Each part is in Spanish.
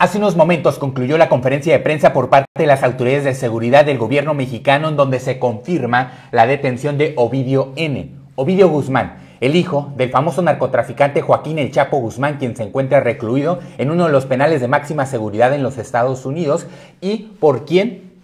Hace unos momentos concluyó la conferencia de prensa por parte de las autoridades de seguridad del gobierno mexicano en donde se confirma la detención de Ovidio N. Ovidio Guzmán, el hijo del famoso narcotraficante Joaquín El Chapo Guzmán, quien se encuentra recluido en uno de los penales de máxima seguridad en los Estados Unidos y por quien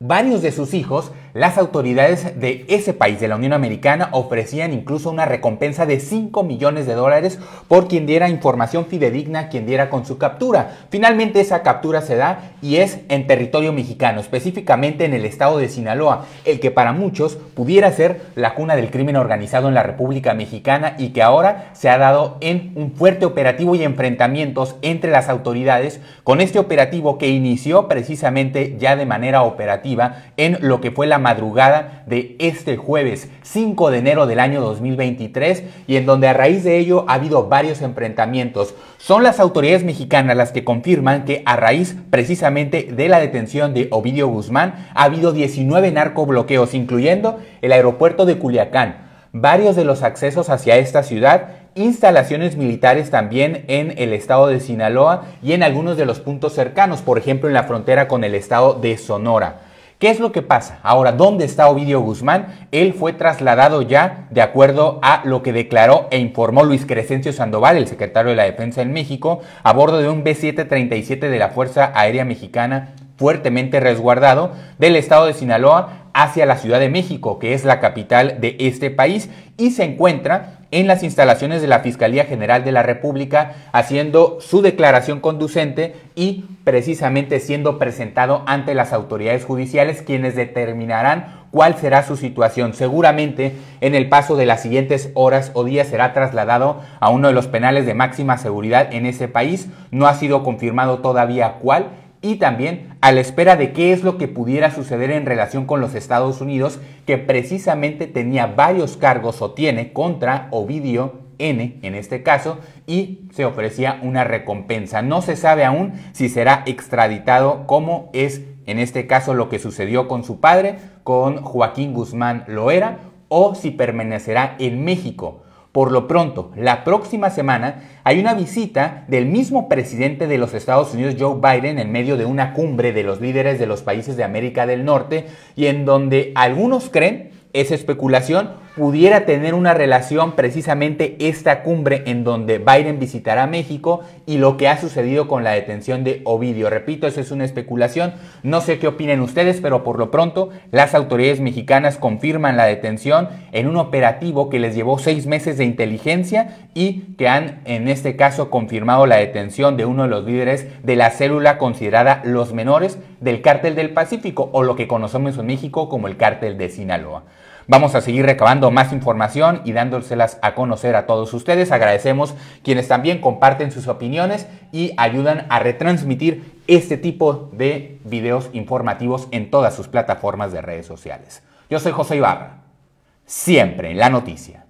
varios de sus hijos las autoridades de ese país, de la Unión Americana, ofrecían incluso una recompensa de 5 millones de dólares por quien diera información fidedigna, quien diera con su captura. Finalmente esa captura se da y es en territorio mexicano, específicamente en el estado de Sinaloa, el que para muchos pudiera ser la cuna del crimen organizado en la República Mexicana y que ahora se ha dado en un fuerte operativo y enfrentamientos entre las autoridades con este operativo que inició precisamente ya de manera operativa en lo que fue la madrugada de este jueves 5 de enero del año 2023 y en donde a raíz de ello ha habido varios enfrentamientos. Son las autoridades mexicanas las que confirman que a raíz precisamente de la detención de Ovidio Guzmán ha habido 19 narcobloqueos, incluyendo el aeropuerto de Culiacán, varios de los accesos hacia esta ciudad instalaciones militares también en el estado de Sinaloa y en algunos de los puntos cercanos, por ejemplo en la frontera con el estado de Sonora. ¿Qué es lo que pasa? Ahora, ¿dónde está Ovidio Guzmán? Él fue trasladado ya de acuerdo a lo que declaró e informó Luis Crescencio Sandoval, el secretario de la Defensa en México, a bordo de un B-737 de la Fuerza Aérea Mexicana fuertemente resguardado del estado de Sinaloa hacia la Ciudad de México, que es la capital de este país, y se encuentra en las instalaciones de la Fiscalía General de la República haciendo su declaración conducente y precisamente siendo presentado ante las autoridades judiciales quienes determinarán cuál será su situación. Seguramente en el paso de las siguientes horas o días será trasladado a uno de los penales de máxima seguridad en ese país. No ha sido confirmado todavía cuál y también a la espera de qué es lo que pudiera suceder en relación con los Estados Unidos, que precisamente tenía varios cargos o tiene contra Ovidio N en este caso y se ofrecía una recompensa. No se sabe aún si será extraditado como es en este caso lo que sucedió con su padre, con Joaquín Guzmán Loera, o si permanecerá en México. Por lo pronto, la próxima semana hay una visita del mismo presidente de los Estados Unidos, Joe Biden, en medio de una cumbre de los líderes de los países de América del Norte y en donde algunos creen, es especulación, pudiera tener una relación precisamente esta cumbre en donde Biden visitará México y lo que ha sucedido con la detención de Ovidio. Repito, eso es una especulación, no sé qué opinen ustedes, pero por lo pronto las autoridades mexicanas confirman la detención en un operativo que les llevó seis meses de inteligencia y que han en este caso confirmado la detención de uno de los líderes de la célula considerada los menores del cártel del Pacífico o lo que conocemos en México como el cártel de Sinaloa. Vamos a seguir recabando más información y dándoselas a conocer a todos ustedes. Agradecemos quienes también comparten sus opiniones y ayudan a retransmitir este tipo de videos informativos en todas sus plataformas de redes sociales. Yo soy José Ibarra, siempre en la noticia.